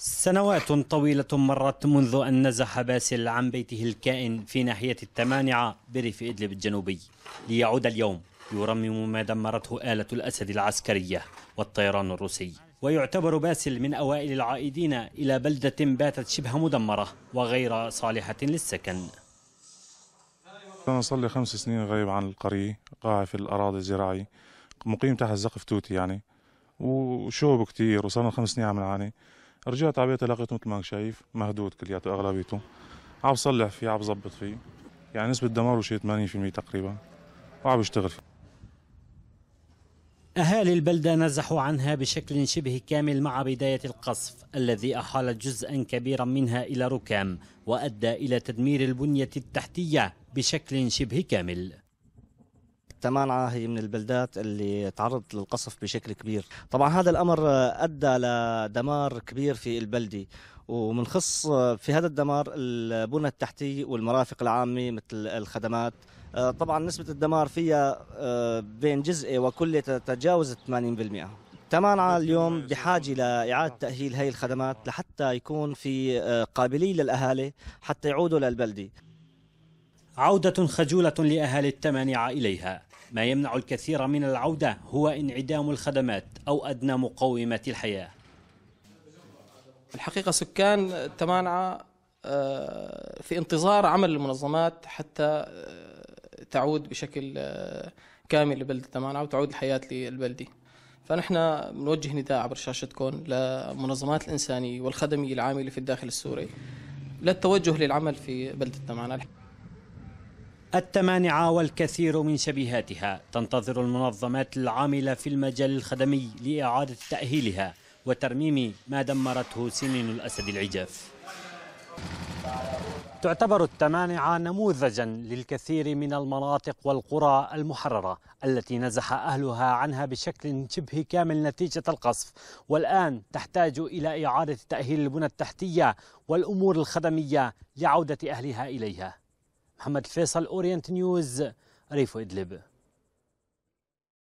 سنوات طويلة مرت منذ أن نزح باسل عن بيته الكائن في ناحية التمانعة بريف إدلب الجنوبي ليعود اليوم يرمم ما دمرته آلة الأسد العسكرية والطيران الروسي ويعتبر باسل من أوائل العائدين إلى بلدة باتت شبه مدمرة وغير صالحة للسكن أنا صار لي خمس سنين غايب عن القرية قاعد في الأراضي الزراعية مقيم تحت زقف توتي يعني وشوب كتير وصار لنا خمس سنين عم نعاني رجعت على بيتي لقيته مثل ما انت شايف مهدود كلياته اغلبيته عم بصلح فيه عم بظبط فيه يعني نسبه دماره شيء 80% تقريبا وعم بشتغل فيه أهالي البلدة نزحوا عنها بشكل شبه كامل مع بداية القصف الذي أحال جزءا كبيرا منها إلى ركام وأدى إلى تدمير البنية التحتية بشكل شبه كامل تمانعة هي من البلدات اللي تعرضت للقصف بشكل كبير طبعا هذا الأمر أدى لدمار كبير في البلدة ومنخص في هذا الدمار البنى التحتية والمرافق العامة مثل الخدمات آه، طبعا نسبة الدمار فيها آه، بين جزء وكل تتجاوز 80% تمانعة اليوم بحاجة لإعادة تأهيل هاي الخدمات لحتى يكون في آه، قابلية للأهالي حتى يعودوا للبلدة عودة خجولة لأهالي التمانعة إليها ما يمنع الكثير من العودة هو انعدام الخدمات أو أدنى مقومة الحياة الحقيقة سكان تمانعة آه، في انتظار عمل المنظمات حتى آه، تعود بشكل آه، كامل لبلدة تمانعة وتعود الحياة للبلدة فنحن نوجه نداء عبر شاشتكم لمنظمات الإنسانية والخدمية العاملة في الداخل السوري للتوجه للعمل في بلدة تمانعة التمانعة والكثير من شبيهاتها تنتظر المنظمات العاملة في المجال الخدمي لإعادة تأهيلها وترميم ما دمرته سنين الأسد العجاف تعتبر التمانعة نموذجا للكثير من المناطق والقرى المحررة التي نزح أهلها عنها بشكل شبه كامل نتيجة القصف والآن تحتاج إلى إعادة تأهيل البنى التحتية والأمور الخدمية لعودة أهلها إليها محمد الفيصل أورينت نيوز ريفو إدلب